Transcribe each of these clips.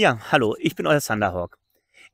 Ja, hallo, ich bin euer Thunderhawk.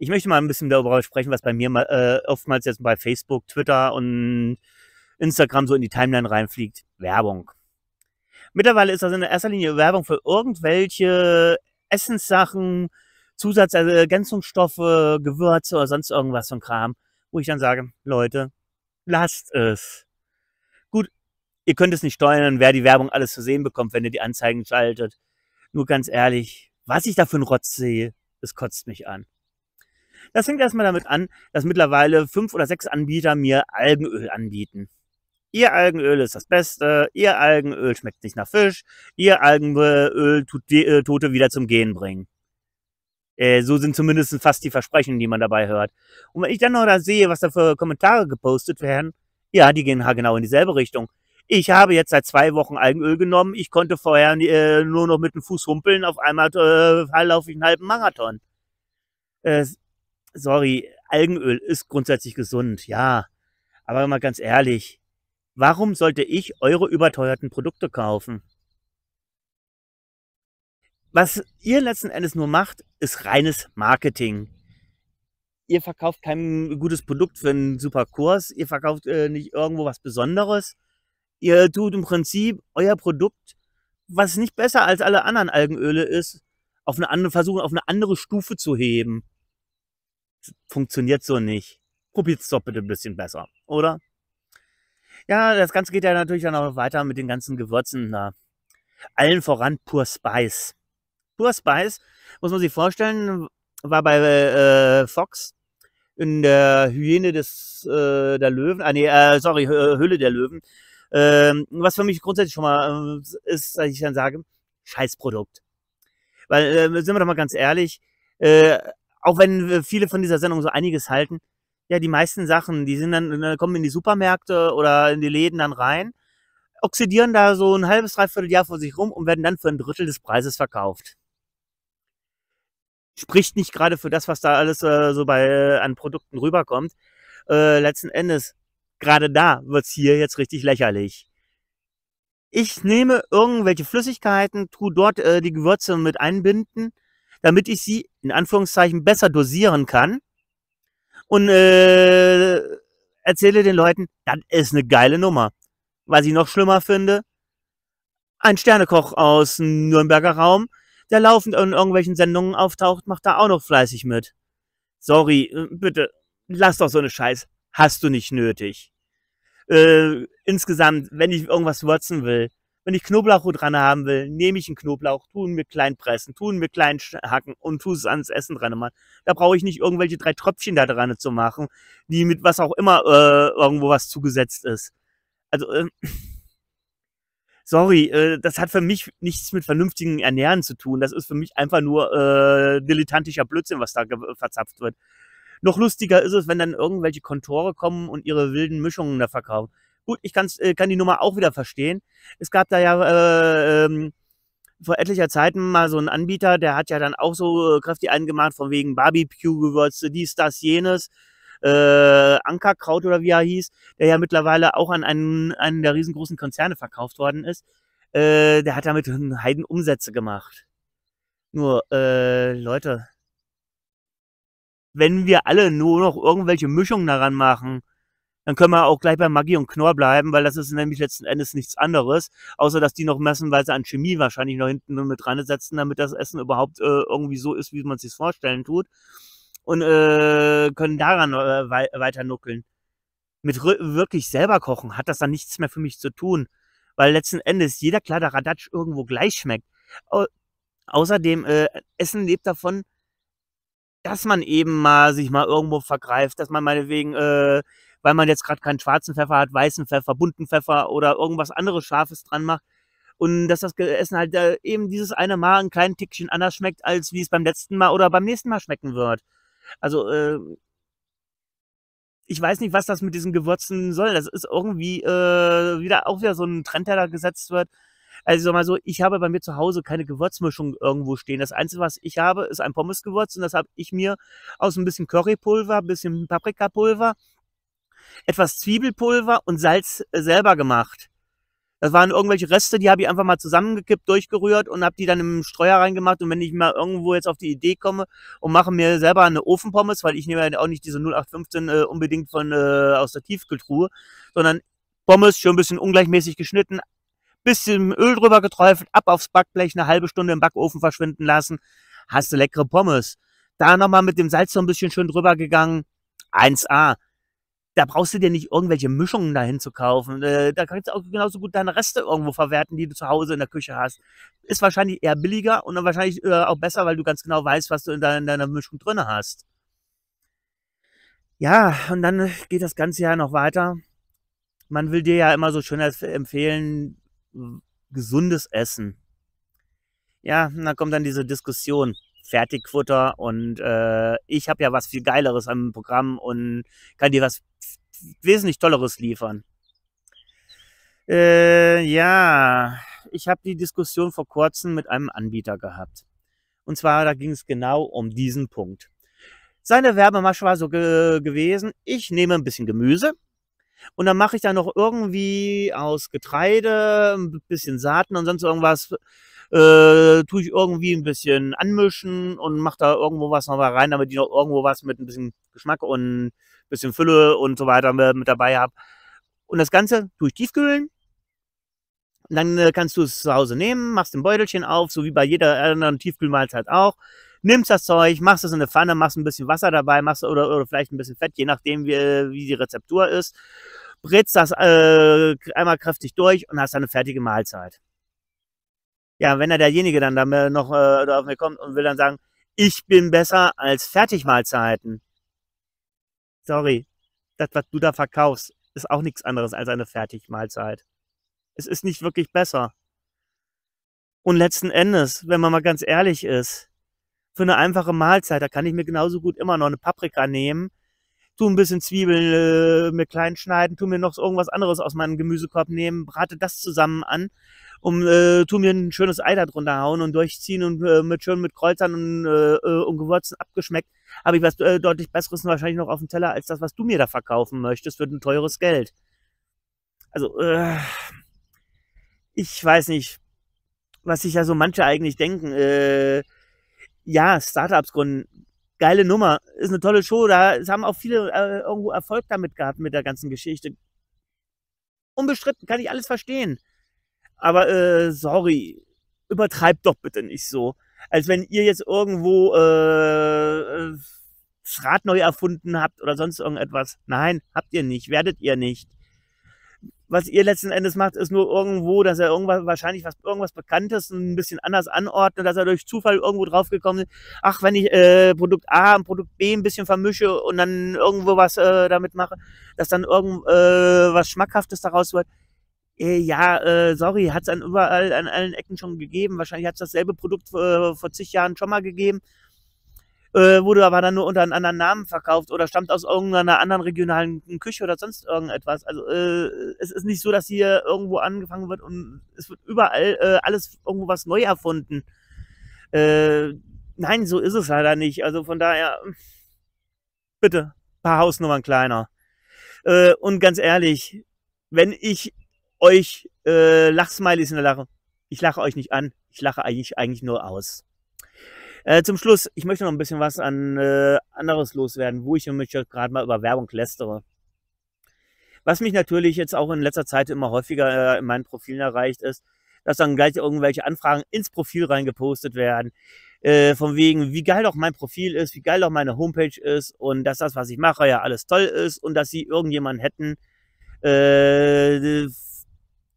Ich möchte mal ein bisschen darüber sprechen, was bei mir äh, oftmals jetzt bei Facebook, Twitter und Instagram so in die Timeline reinfliegt. Werbung. Mittlerweile ist das in erster Linie Werbung für irgendwelche Essenssachen, Zusatzergänzungsstoffe, Gewürze oder sonst irgendwas von Kram, wo ich dann sage, Leute, lasst es. Gut, ihr könnt es nicht steuern, wer die Werbung alles zu sehen bekommt, wenn ihr die Anzeigen schaltet. Nur ganz ehrlich, was ich da für einen Rotz sehe, das kotzt mich an. Das fängt erstmal damit an, dass mittlerweile fünf oder sechs Anbieter mir Algenöl anbieten. Ihr Algenöl ist das Beste, ihr Algenöl schmeckt nicht nach Fisch, ihr Algenöl tut die äh, Tote wieder zum Gehen bringen. Äh, so sind zumindest fast die Versprechen, die man dabei hört. Und wenn ich dann noch da sehe, was da für Kommentare gepostet werden, ja, die gehen genau in dieselbe Richtung. Ich habe jetzt seit zwei Wochen Algenöl genommen. Ich konnte vorher äh, nur noch mit dem Fuß humpeln. Auf einmal äh, laufe ich einen halben Marathon. Äh, sorry, Algenöl ist grundsätzlich gesund, ja. Aber mal ganz ehrlich, warum sollte ich eure überteuerten Produkte kaufen? Was ihr letzten Endes nur macht, ist reines Marketing. Ihr verkauft kein gutes Produkt für einen super Kurs, ihr verkauft äh, nicht irgendwo was Besonderes, Ihr tut im Prinzip euer Produkt, was nicht besser als alle anderen Algenöle ist, auf eine andere, versuchen auf eine andere Stufe zu heben. Funktioniert so nicht. Probiert es doch bitte ein bisschen besser, oder? Ja, das Ganze geht ja natürlich dann auch weiter mit den ganzen Gewürzen da. Allen voran Pur Spice. Pur Spice, muss man sich vorstellen, war bei äh, Fox in der Hyäne des äh, der Löwen, ah, nee, äh, sorry, Höhle der Löwen, ähm, was für mich grundsätzlich schon mal äh, ist, dass ich dann sage, Scheißprodukt. Weil, äh, sind wir doch mal ganz ehrlich, äh, auch wenn viele von dieser Sendung so einiges halten, ja, die meisten Sachen, die sind dann, äh, kommen in die Supermärkte oder in die Läden dann rein, oxidieren da so ein halbes, dreiviertel Jahr vor sich rum und werden dann für ein Drittel des Preises verkauft. Spricht nicht gerade für das, was da alles äh, so bei, äh, an Produkten rüberkommt. Äh, letzten Endes gerade da wird's hier jetzt richtig lächerlich. Ich nehme irgendwelche Flüssigkeiten, tu dort äh, die Gewürze mit einbinden, damit ich sie in Anführungszeichen besser dosieren kann und äh, erzähle den Leuten, das ist eine geile Nummer. Was ich noch schlimmer finde, ein Sternekoch aus dem Nürnberger Raum, der laufend in irgendwelchen Sendungen auftaucht, macht da auch noch fleißig mit. Sorry, äh, bitte, lass doch so eine Scheiß hast du nicht nötig. Äh, insgesamt, wenn ich irgendwas würzen will, wenn ich Knoblauch dran haben will, nehme ich einen Knoblauch, tun mir klein pressen, tun mir klein hacken und tu es ans Essen dran machen. Da brauche ich nicht irgendwelche drei Tröpfchen da dran zu machen, die mit was auch immer äh, irgendwo was zugesetzt ist. Also, äh, sorry, äh, das hat für mich nichts mit vernünftigen Ernähren zu tun. Das ist für mich einfach nur äh, dilettantischer Blödsinn, was da verzapft wird. Noch lustiger ist es, wenn dann irgendwelche Kontore kommen und ihre wilden Mischungen da verkaufen. Gut, ich kann's, äh, kann die Nummer auch wieder verstehen. Es gab da ja äh, ähm, vor etlicher Zeit mal so einen Anbieter, der hat ja dann auch so äh, kräftig eingemacht von wegen Barbecue-Gewürze, dies, das, jenes. Äh, Ankerkraut oder wie er hieß, der ja mittlerweile auch an einen, einen der riesengroßen Konzerne verkauft worden ist. Äh, der hat damit Heiden Umsätze gemacht. Nur, äh, Leute, wenn wir alle nur noch irgendwelche Mischungen daran machen, dann können wir auch gleich bei Magie und Knorr bleiben, weil das ist nämlich letzten Endes nichts anderes, außer dass die noch messenweise an Chemie wahrscheinlich noch hinten mit dran setzen, damit das Essen überhaupt äh, irgendwie so ist, wie man es sich vorstellen tut. Und äh, können daran äh, wei weiter nuckeln. Mit wirklich selber kochen hat das dann nichts mehr für mich zu tun, weil letzten Endes jeder Kladderadatsch irgendwo gleich schmeckt. Au außerdem, äh, Essen lebt davon, dass man eben mal sich mal irgendwo vergreift, dass man meinetwegen, äh, weil man jetzt gerade keinen schwarzen Pfeffer hat, weißen Pfeffer, bunten Pfeffer oder irgendwas anderes Scharfes dran macht. Und dass das Essen halt äh, eben dieses eine Mal ein kleines Tickchen anders schmeckt, als wie es beim letzten Mal oder beim nächsten Mal schmecken wird. Also, äh, ich weiß nicht, was das mit diesen Gewürzen soll. Das ist irgendwie äh, wieder auch wieder so ein Trend, der da gesetzt wird. Also mal so, ich habe bei mir zu Hause keine Gewürzmischung irgendwo stehen. Das Einzige, was ich habe, ist ein Pommesgewürz und das habe ich mir aus ein bisschen Currypulver, ein bisschen Paprikapulver, etwas Zwiebelpulver und Salz äh, selber gemacht. Das waren irgendwelche Reste, die habe ich einfach mal zusammengekippt, durchgerührt und habe die dann im Streuer reingemacht. Und wenn ich mal irgendwo jetzt auf die Idee komme und mache mir selber eine Ofenpommes, weil ich nehme ja auch nicht diese 0815 äh, unbedingt von äh, aus der Tiefkühltruhe, sondern Pommes schön ein bisschen ungleichmäßig geschnitten, bisschen Öl drüber geträufelt, ab aufs Backblech, eine halbe Stunde im Backofen verschwinden lassen, hast du leckere Pommes. Da nochmal mit dem Salz so ein bisschen schön drüber gegangen, 1A. Da brauchst du dir nicht irgendwelche Mischungen dahin zu kaufen. Äh, da kannst du auch genauso gut deine Reste irgendwo verwerten, die du zu Hause in der Küche hast. Ist wahrscheinlich eher billiger und dann wahrscheinlich äh, auch besser, weil du ganz genau weißt, was du in deiner Mischung drin hast. Ja, und dann geht das ganze ja noch weiter. Man will dir ja immer so schön empfehlen, gesundes Essen. Ja, und dann kommt dann diese Diskussion. Fertigfutter und äh, ich habe ja was viel Geileres am Programm und kann dir was wesentlich Tolleres liefern. Äh, ja, ich habe die Diskussion vor kurzem mit einem Anbieter gehabt. Und zwar, da ging es genau um diesen Punkt. Seine Werbemasche war so ge gewesen, ich nehme ein bisschen Gemüse, und dann mache ich da noch irgendwie aus Getreide ein bisschen Saaten und sonst irgendwas, äh, tue ich irgendwie ein bisschen anmischen und mache da irgendwo was nochmal rein, damit ich noch irgendwo was mit ein bisschen Geschmack und ein bisschen Fülle und so weiter mit dabei habe. Und das Ganze tue ich tiefkühlen. Und dann äh, kannst du es zu Hause nehmen, machst ein Beutelchen auf, so wie bei jeder anderen Tiefkühlmahlzeit auch nimmst das Zeug, machst es in eine Pfanne, machst ein bisschen Wasser dabei, machst oder, oder vielleicht ein bisschen Fett, je nachdem, wie, wie die Rezeptur ist, britzt das äh, einmal kräftig durch und hast dann eine fertige Mahlzeit. Ja, wenn er derjenige dann, da äh, noch äh, auf mir kommt und will dann sagen, ich bin besser als Fertigmahlzeiten. Sorry, das, was du da verkaufst, ist auch nichts anderes als eine Fertigmahlzeit. Es ist nicht wirklich besser. Und letzten Endes, wenn man mal ganz ehrlich ist, für eine einfache Mahlzeit. Da kann ich mir genauso gut immer noch eine Paprika nehmen, tu ein bisschen Zwiebeln äh, mir klein schneiden, tu mir noch irgendwas anderes aus meinem Gemüsekorb nehmen, brate das zusammen an, um äh, tu mir ein schönes Ei darunter hauen und durchziehen und äh, mit schön mit Kräutern und, äh, äh, und Gewürzen abgeschmeckt, habe ich was äh, deutlich besseres wahrscheinlich noch auf dem Teller als das, was du mir da verkaufen möchtest für ein teures Geld. Also äh, ich weiß nicht, was sich ja so manche eigentlich denken. Äh, ja, Startups gründen, geile Nummer, ist eine tolle Show, da es haben auch viele äh, irgendwo Erfolg damit gehabt mit der ganzen Geschichte. Unbestritten, kann ich alles verstehen. Aber äh, sorry, übertreibt doch bitte nicht so. Als wenn ihr jetzt irgendwo äh, das Rad neu erfunden habt oder sonst irgendetwas. Nein, habt ihr nicht, werdet ihr nicht was ihr letzten Endes macht, ist nur irgendwo, dass er irgendwas, wahrscheinlich was, irgendwas Bekanntes ein bisschen anders anordnet, dass er durch Zufall irgendwo draufgekommen ist. Ach, wenn ich äh, Produkt A und Produkt B ein bisschen vermische und dann irgendwo was äh, damit mache, dass dann irgendwas äh, Schmackhaftes daraus wird. Äh, ja, äh, sorry, hat es an überall an allen Ecken schon gegeben. Wahrscheinlich hat es dasselbe Produkt äh, vor zig Jahren schon mal gegeben äh, wurde aber dann nur unter einem anderen Namen verkauft oder stammt aus irgendeiner anderen regionalen Küche oder sonst irgendetwas. Also äh, es ist nicht so, dass hier irgendwo angefangen wird und es wird überall äh, alles irgendwo was neu erfunden. Äh, nein, so ist es leider nicht. Also von daher, bitte, paar Hausnummern kleiner. Äh, und ganz ehrlich, wenn ich euch äh, Lachsmilies in der Lache, ich lache euch nicht an, ich lache eigentlich, eigentlich nur aus. Äh, zum Schluss, ich möchte noch ein bisschen was an äh, anderes loswerden, wo ich mich gerade mal über Werbung lästere. Was mich natürlich jetzt auch in letzter Zeit immer häufiger äh, in meinen Profilen erreicht ist, dass dann gleich irgendwelche Anfragen ins Profil reingepostet werden. Äh, von wegen, wie geil doch mein Profil ist, wie geil doch meine Homepage ist und dass das, was ich mache, ja alles toll ist und dass sie irgendjemanden hätten, äh,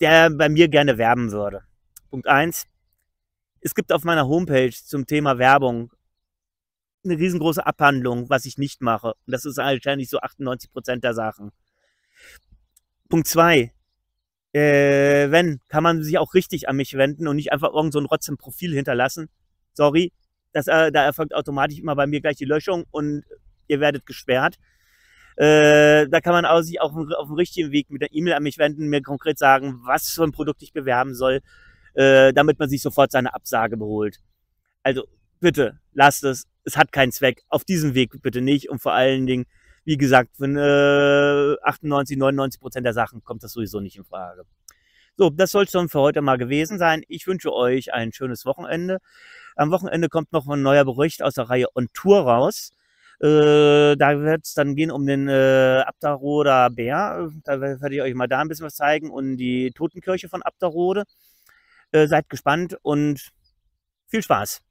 der bei mir gerne werben würde. Punkt eins es gibt auf meiner Homepage zum Thema Werbung eine riesengroße Abhandlung, was ich nicht mache. Und das ist wahrscheinlich so 98 Prozent der Sachen. Punkt zwei. Äh, wenn, kann man sich auch richtig an mich wenden und nicht einfach irgend so ein Rotz im Profil hinterlassen. Sorry, das, äh, da erfolgt automatisch immer bei mir gleich die Löschung und ihr werdet gesperrt. Äh, da kann man auch sich auch auf dem richtigen Weg mit der E-Mail an mich wenden, mir konkret sagen, was für ein Produkt ich bewerben soll, äh, damit man sich sofort seine Absage beholt. Also bitte, lasst es. Es hat keinen Zweck. Auf diesem Weg bitte nicht. Und vor allen Dingen, wie gesagt, wenn äh, 98, 99 Prozent der Sachen kommt das sowieso nicht in Frage. So, das soll es schon für heute mal gewesen sein. Ich wünsche euch ein schönes Wochenende. Am Wochenende kommt noch ein neuer Bericht aus der Reihe On Tour raus. Äh, da wird es dann gehen um den äh, Abdaroder Bär. Da werde ich euch mal da ein bisschen was zeigen und die Totenkirche von Abdarode. Äh, seid gespannt und viel Spaß.